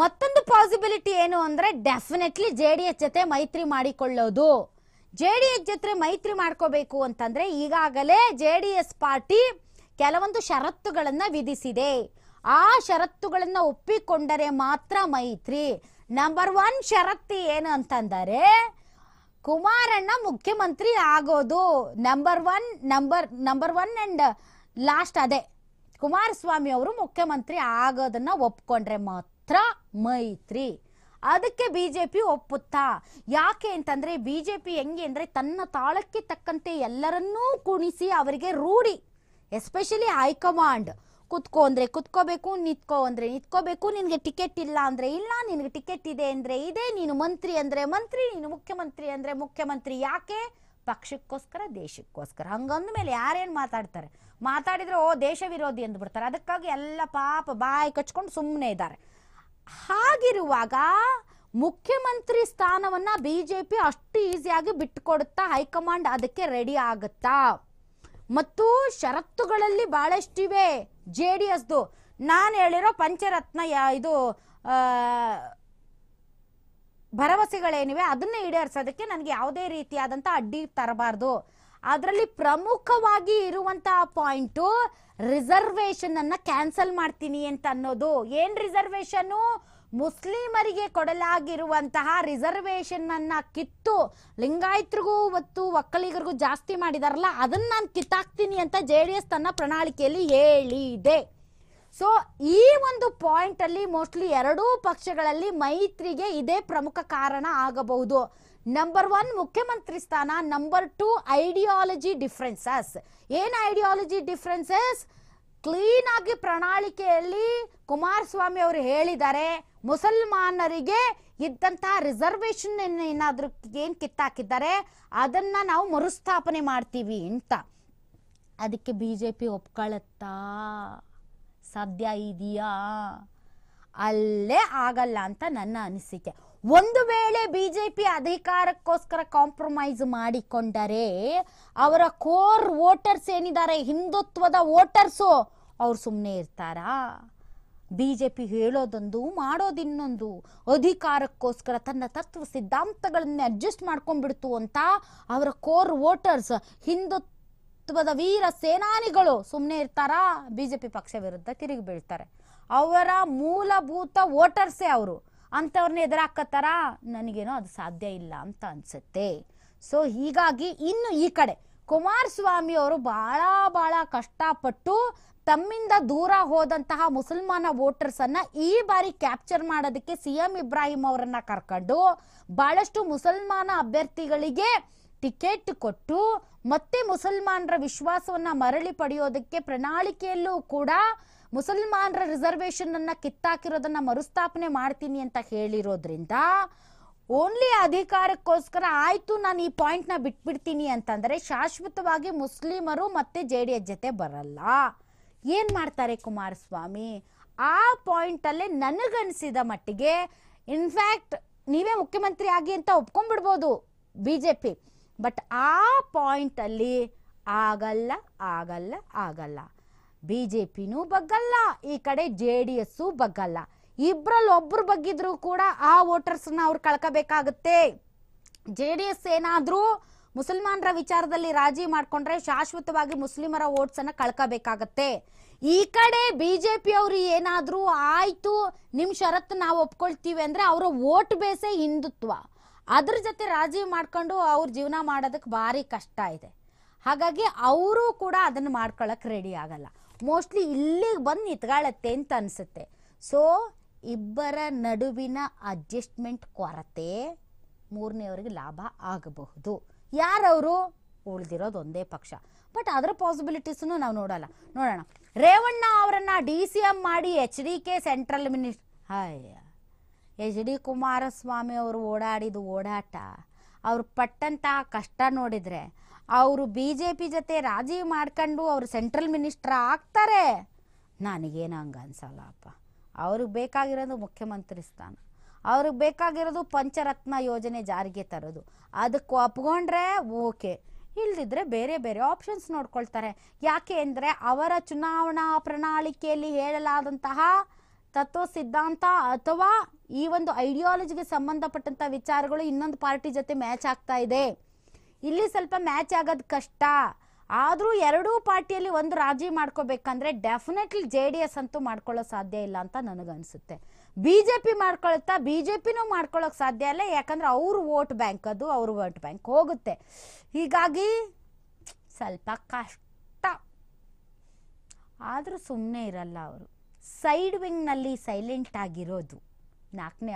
ಮತ್ತೊಂದು ಪಾಸಿಬಿಲಿಟಿ ಏನು ಅಂದರೆ ಡೆಫಿನೆಟ್ಲಿ ಜೆ ಡಿ ಎಸ್ ಜೊತೆ ಮೈತ್ರಿ ಮಾಡಿಕೊಳ್ಳೋದು ಜೆ ಡಿ ಎಸ್ ಜೊತೆ ಮೈತ್ರಿ ಮಾಡ್ಕೋಬೇಕು ಅಂತಂದರೆ ಈಗಾಗಲೇ ಜೆ ಡಿ ಎಸ್ ಪಾರ್ಟಿ ಕೆಲವೊಂದು ಷರತ್ತುಗಳನ್ನು ವಿಧಿಸಿದೆ ಆ ಷರತ್ತುಗಳನ್ನು ಒಪ್ಪಿಕೊಂಡರೆ ಮಾತ್ರ ಮೈತ್ರಿ ನಂಬರ್ ಒನ್ ಷರತ್ತು ಏನು ಅಂತಂದರೆ ಕುಮಾರಣ್ಣ ಮುಖ್ಯಮಂತ್ರಿ ಆಗೋದು number one number number one and last ಅದೇ ಕುಮಾರಸ್ವಾಮಿ ಅವರು ಮುಖ್ಯಮಂತ್ರಿ ಆಗೋದನ್ನು ಒಪ್ಕೊಂಡ್ರೆ ಮಾತ್ರ ಮೈತ್ರಿ ಅದಕ್ಕೆ ಬಿಜೆಪಿ ಒಪ್ಪುತ್ತಾ ಯಾಕೆ ಅಂತಂದ್ರೆ ಬಿಜೆಪಿ ಹೆಂಗೆ ಅಂದ್ರೆ ತನ್ನ ತಾಳಕ್ಕೆ ತಕ್ಕಂತೆ ಎಲ್ಲರನ್ನೂ ಕುಣಿಸಿ ಅವರಿಗೆ ರೂಢಿ ಎಸ್ಪೆಷಲಿ ಹೈಕಮಾಂಡ್ ಕುತ್ಕೋ ಅಂದ್ರೆ ಕುತ್ಕೋಬೇಕು ನಿತ್ಕೋ ಅಂದ್ರೆ ನಿತ್ಕೋಬೇಕು ನಿನಗೆ ಟಿಕೆಟ್ ಇಲ್ಲ ಅಂದ್ರೆ ಇಲ್ಲ ನಿನಗೆ ಟಿಕೆಟ್ ಇದೆ ಅಂದ್ರೆ ಇದೆ ನೀನು ಮಂತ್ರಿ ಅಂದ್ರೆ ಮಂತ್ರಿ ನೀನು ಮುಖ್ಯಮಂತ್ರಿ ಅಂದ್ರೆ ಮುಖ್ಯಮಂತ್ರಿ ಯಾಕೆ ಪಕ್ಷಕ್ಕೋಸ್ಕರ ದೇಶಕ್ಕೋಸ್ಕರ ಹಂಗಂದ ಮೇಲೆ ಯಾರೇನು ಮಾತಾಡ್ತಾರೆ ಮಾತಾಡಿದ್ರೆ ಓ ದೇಶ ವಿರೋಧಿ ಅಂದ್ಬಿಡ್ತಾರೆ ಅದಕ್ಕಾಗಿ ಎಲ್ಲ ಪಾಪ ಬಾಯಿ ಕಚ್ಕೊಂಡು ಸುಮ್ಮನೆ ಇದ್ದಾರೆ ಹಾಗಿರುವಾಗ ಮುಖ್ಯಮಂತ್ರಿ ಸ್ಥಾನವನ್ನ ಬಿಜೆಪಿ ಅಷ್ಟು ಈಸಿಯಾಗಿ ಬಿಟ್ಟುಕೊಡುತ್ತಾ ಹೈಕಮಾಂಡ್ ಅದಕ್ಕೆ ರೆಡಿ ಆಗುತ್ತಾ ಮತ್ತು ಷರತ್ತುಗಳಲ್ಲಿ ಬಹಳಷ್ಟಿವೆ ಜೆ ಡಿ ಎಸ್ದು ನಾನು ಹೇಳಿರೋ ಪಂಚರತ್ನ ಇದು ಭರವಸೆಗಳೇನಿವೆ ಅದನ್ನ ಈಡೇರಿಸೋದಕ್ಕೆ ನನಗೆ ಯಾವುದೇ ರೀತಿಯಾದಂಥ ಅಡ್ಡಿ ತರಬಾರ್ದು ಅದರಲ್ಲಿ ಪ್ರಮುಖವಾಗಿ ಇರುವಂತಹ ಪಾಯಿಂಟು ರಿಸರ್ವೇಶನ್ ಅನ್ನ ಕ್ಯಾನ್ಸಲ್ ಮಾಡ್ತೀನಿ ಅಂತ ಅನ್ನೋದು ಏನ್ ರಿಸರ್ವೇಶನ್ನು ಮುಸ್ಲಿಮರಿಗೆ ಕೊಡಲಾಗಿರುವಂತಹ ರಿಸರ್ವೇಷನ್ ಅನ್ನ ಕಿತ್ತು ಲಿಂಗಾಯತ್ರಿಗೂ ಮತ್ತು ಒಕ್ಕಲಿಗರಿಗೂ ಜಾಸ್ತಿ ಮಾಡಿದಾರಲ್ಲ ಅದನ್ನ ನಾನು ಕಿತ್ತಾಕ್ತೀನಿ ಅಂತ ಜೆ ಡಿ ಎಸ್ ತನ್ನ ಪ್ರಣಾಳಿಕೆಯಲ್ಲಿ ಹೇಳಿದೆ ಸೊ ಈ ಒಂದು ಪಾಯಿಂಟ್ ಅಲ್ಲಿ ಮೋಸ್ಟ್ಲಿ ಎರಡೂ ಪಕ್ಷಗಳಲ್ಲಿ ಮೈತ್ರಿಗೆ ಇದೇ ಪ್ರಮುಖ ಕಾರಣ ಆಗಬಹುದು ನಂಬರ್ ಒನ್ ಮುಖ್ಯಮಂತ್ರಿ ಸ್ಥಾನ ನಂಬರ್ ಟು ಐಡಿಯಾಲಜಿ ಡಿಫ್ರೆನ್ಸಸ್ ಏನು ಐಡಿಯಾಲಜಿ ಡಿಫ್ರೆನ್ಸಸ್ ಕ್ಲೀನ್ ಆಗಿ ಪ್ರಣಾಳಿಕೆಯಲ್ಲಿ ಕುಮಾರಸ್ವಾಮಿ ಅವರು ಹೇಳಿದ್ದಾರೆ ಮುಸಲ್ಮಾನರಿಗೆ ಇದ್ದಂತಹ ರಿಸರ್ವೇಶನ್ ಏನಾದರೂ ಏನು ಕಿತ್ತಾಕಿದ್ದಾರೆ ಅದನ್ನು ನಾವು ಮರುಸ್ಥಾಪನೆ ಮಾಡ್ತೀವಿ ಅಂತ ಅದಕ್ಕೆ ಬಿ ಜೆ ಪಿ ಒಪ್ಕೊಳ್ಳುತ್ತಾ ಸಾಧ್ಯ ಇದೆಯಾ ಅಲ್ಲೇ ಆಗಲ್ಲ ಅಂತ ನನ್ನ ಅನಿಸಿಕೆ ಒಂದು ವೇಳೆ ಬಿಜೆಪಿ ಅಧಿಕಾರಕ್ಕೋಸ್ಕರ ಕಾಂಪ್ರಮೈಸ್ ಮಾಡಿಕೊಂಡರೆ ಅವರ ಕೋರ್ ವೋಟರ್ಸ್ ಏನಿದ್ದಾರೆ ಹಿಂದುತ್ವದ ವೋಟರ್ಸು ಅವ್ರು ಸುಮ್ಮನೆ ಇರ್ತಾರಾ ಬಿಜೆಪಿ ಹೇಳೋದೊಂದು ಇನ್ನೊಂದು ಅಧಿಕಾರಕ್ಕೋಸ್ಕರ ತನ್ನ ತತ್ವ ಸಿದ್ಧಾಂತಗಳನ್ನೇ ಅಡ್ಜಸ್ಟ್ ಮಾಡ್ಕೊಂಡ್ಬಿಡ್ತು ಅಂತ ಅವರ ಕೋರ್ ವೋಟರ್ಸ್ ಹಿಂದುತ್ವದ ವೀರ ಸೇನಾನಿಗಳು ಸುಮ್ಮನೆ ಇರ್ತಾರಾ ಬಿಜೆಪಿ ಪಕ್ಷ ವಿರುದ್ಧ ತಿರುಗಿ ಬೀಳ್ತಾರೆ ಅವರ ಮೂಲಭೂತ ವೋಟರ್ಸೇ ಅವರು ಅಂಥವ್ರನ್ನ ಎದುರಾಕತ್ತಾರ ನನಗೇನೋ ಅದು ಸಾಧ್ಯ ಇಲ್ಲ ಅಂತ ಅನಿಸುತ್ತೆ ಸೊ ಹೀಗಾಗಿ ಇನ್ನು ಈ ಕಡೆ ಕುಮಾರಸ್ವಾಮಿ ಅವರು ಬಹಳ ಬಹಳ ಕಷ್ಟಪಟ್ಟು ತಮ್ಮಿಂದ ದೂರ ಹೋದಂತಹ ಮುಸಲ್ಮಾನ ವೋಟರ್ಸ್ ಈ ಬಾರಿ ಕ್ಯಾಪ್ಚರ್ ಮಾಡೋದಕ್ಕೆ ಸಿ ಎಂ ಇಬ್ರಾಹಿಂ ಅವರನ್ನು ಕರ್ಕೊಂಡು ಬಹಳಷ್ಟು ಮುಸಲ್ಮಾನ ಅಭ್ಯರ್ಥಿಗಳಿಗೆ ಟಿಕೆಟ್ ಕೊಟ್ಟು ಮತ್ತೆ ಮುಸಲ್ಮಾನರ ವಿಶ್ವಾಸವನ್ನು ಮರಳಿ ಪಡೆಯೋದಕ್ಕೆ ಪ್ರಣಾಳಿಕೆಯಲ್ಲೂ ಕೂಡ ಮುಸಲ್ಮಾನರ ರಿಸರ್ವೇಷನ್ ಅನ್ನ ಕಿತ್ತಾಕಿರೋದನ್ನ ಮರುಸ್ಥಾಪನೆ ಮಾಡ್ತೀನಿ ಅಂತ ಹೇಳಿರೋದ್ರಿಂದ ಓನ್ಲಿ ಅಧಿಕಾರಕ್ಕೋಸ್ಕರ ಆಯ್ತು ನಾನು ಈ ಪಾಯಿಂಟ್ನ ಬಿಟ್ಬಿಡ್ತೀನಿ ಅಂತಂದರೆ ಶಾಶ್ವತವಾಗಿ ಮುಸ್ಲಿಮರು ಮತ್ತೆ ಜೆ ಡಿ ಎಸ್ ಜೊತೆ ಬರಲ್ಲ ಏನು ಮಾಡ್ತಾರೆ ಕುಮಾರಸ್ವಾಮಿ ಆ ಪಾಯಿಂಟಲ್ಲೇ ನನಗನ್ಸಿದ ಮಟ್ಟಿಗೆ ಇನ್ಫ್ಯಾಕ್ಟ್ ನೀವೇ ಮುಖ್ಯಮಂತ್ರಿ ಆಗಿ ಅಂತ ಒಪ್ಕೊಂಡ್ಬಿಡ್ಬೋದು ಬಿ ಜೆ ಪಿ ಬಟ್ ಆ ಪಾಯಿಂಟಲ್ಲಿ ಆಗಲ್ಲ ಆಗಲ್ಲ ಆಗಲ್ಲ ಬಿ ಜೆ ಪಿನೂ ಬಗ್ಗಲ್ಲ ಈ ಕಡೆ ಜೆ ಡಿ ಎಸ್ಸು ಬಗ್ಗಲ್ಲ ಇಬ್ಬರಲ್ಲಿ ಒಬ್ಬರು ಬಗ್ಗಿದ್ರು ಕೂಡ ಆ ವೋಟರ್ಸ್ನ ಅವ್ರು ಕಳ್ಕೋಬೇಕಾಗುತ್ತೆ ಜೆ ಡಿ ಎಸ್ ಏನಾದರೂ ಮುಸಲ್ಮಾನರ ವಿಚಾರದಲ್ಲಿ ರಾಜಿ ಮಾಡಿಕೊಂಡ್ರೆ ಶಾಶ್ವತವಾಗಿ ಮುಸ್ಲಿಮರ ಓಟ್ಸನ್ನು ಕಳ್ಕೋಬೇಕಾಗತ್ತೆ ಈ ಕಡೆ ಬಿ ಜೆ ಪಿ ಅವರು ಏನಾದರೂ ಆಯಿತು ನಿಮ್ಮ ಷರತ್ತು ನಾವು ಒಪ್ಕೊಳ್ತೀವಿ ಅಂದರೆ ಅವರ ವೋಟ್ ಬೇಸೇ ಹಿಂದುತ್ವ ಅದ್ರ ಜೊತೆ ರಾಜಿ ಮಾಡ್ಕೊಂಡು ಅವ್ರ ಜೀವನ ಮಾಡೋದಕ್ಕೆ ಭಾರಿ ಕಷ್ಟ ಇದೆ ಹಾಗಾಗಿ ಅವರು ಕೂಡ ಅದನ್ನು ಮಾಡ್ಕೊಳ್ಳೋಕೆ ರೆಡಿ ಆಗಲ್ಲ ಮೋಸ್ಟ್ಲಿ ಇಲ್ಲಿಗೆ ಬಂದು ನಿತ್ಗಾಳತ್ತೆ ಅಂತ ಅನಿಸುತ್ತೆ ಸೊ ಇಬ್ಬರ ನಡುವಿನ ಅಡ್ಜಸ್ಟ್ಮೆಂಟ್ ಕೊರತೆ ಮೂರನೇವರಿಗೆ ಲಾಭ ಆಗಬಹುದು ಯಾರವರು ಉಳಿದಿರೋದು ಒಂದೇ ಪಕ್ಷ ಬಟ್ ಅದರ ಪಾಸಿಬಿಲಿಟೀಸನ್ನು ನಾವು ನೋಡೋಲ್ಲ ನೋಡೋಣ ರೇವಣ್ಣ ಅವರನ್ನ ಡಿ ಸಿ ಎಂ ಮಾಡಿ H D K central minister ಹಾಯ್ ಎಚ್ ಡಿ ಕುಮಾರಸ್ವಾಮಿ ಅವರು ಓಡಾಡಿದ ಓಡಾಟ ಅವರು ಪಟ್ಟಂತಹ ಕಷ್ಟ ನೋಡಿದರೆ ಅವರು ಬಿ ಜೆ ಪಿ ಜೊತೆ ರಾಜಿ ಮಾಡ್ಕೊಂಡು ಅವರು ಸೆಂಟ್ರಲ್ ಮಿನಿಸ್ಟ್ರ್ ಆಗ್ತಾರೆ ನನಗೇನು ಹಂಗೆ ಅನ್ಸಲ್ಲಪ್ಪ ಅವ್ರಿಗೆ ಬೇಕಾಗಿರೋದು ಮುಖ್ಯಮಂತ್ರಿ ಸ್ಥಾನ ಅವ್ರಿಗೆ ಬೇಕಾಗಿರೋದು ಪಂಚರತ್ನ ಯೋಜನೆ ಜಾರಿಗೆ ತರೋದು ಅದಕ್ಕೆ ಒಪ್ಕೊಂಡ್ರೆ ಓಕೆ ಇಲ್ಲದಿದ್ದರೆ ಬೇರೆ ಬೇರೆ ಆಪ್ಷನ್ಸ್ ನೋಡ್ಕೊಳ್ತಾರೆ ಯಾಕೆ ಅಂದರೆ ಅವರ ಚುನಾವಣಾ ಪ್ರಣಾಳಿಕೆಯಲ್ಲಿ ಹೇಳಲಾದಂತಹ ತತ್ವ ಸಿದ್ಧಾಂತ ಅಥವಾ ಈ ಒಂದು ಐಡಿಯಾಲಜಿಗೆ ಸಂಬಂಧಪಟ್ಟಂಥ ವಿಚಾರಗಳು ಇನ್ನೊಂದು ಪಾರ್ಟಿ ಜೊತೆ ಮ್ಯಾಚ್ ಆಗ್ತಾ ಇದೆ ಇಲ್ಲಿ ಸ್ವಲ್ಪ ಮ್ಯಾಚ್ ಆಗೋದು ಕಷ್ಟ ಆದರೂ ಎರಡೂ ಪಾರ್ಟಿಯಲ್ಲಿ ಒಂದು ರಾಜಿ ಮಾಡ್ಕೋಬೇಕಂದ್ರೆ ಡೆಫಿನೆಟ್ಲಿ ಜೆ ಡಿ ಎಸ್ ಅಂತೂ ಮಾಡ್ಕೊಳ್ಳೋಕೆ ಸಾಧ್ಯ ಇಲ್ಲ ಅಂತ ನನಗನ್ಸುತ್ತೆ ಬಿ ಜೆ ಪಿ ಮಾಡ್ಕೊಳುತ್ತಾ ಬಿ ಜೆ ಪಿನೂ ಮಾಡ್ಕೊಳ್ಳೋಕೆ ಸಾಧ್ಯ ಇಲ್ಲ ಯಾಕಂದ್ರೆ ಅವ್ರ ವೋಟ್ ಬ್ಯಾಂಕ್ ಅದು ಅವ್ರ ವೋಟ್ ಬ್ಯಾಂಕ್ ಹೋಗುತ್ತೆ ಹೀಗಾಗಿ ಸ್ವಲ್ಪ ಕಷ್ಟ ಆದರೂ ಸುಮ್ಮನೆ ಇರಲ್ಲ ಅವರು ಸೈಡ್ ನಲ್ಲಿ ಸೈಲೆಂಟ್ ಆಗಿರೋದು ನಾಲ್ಕನೇ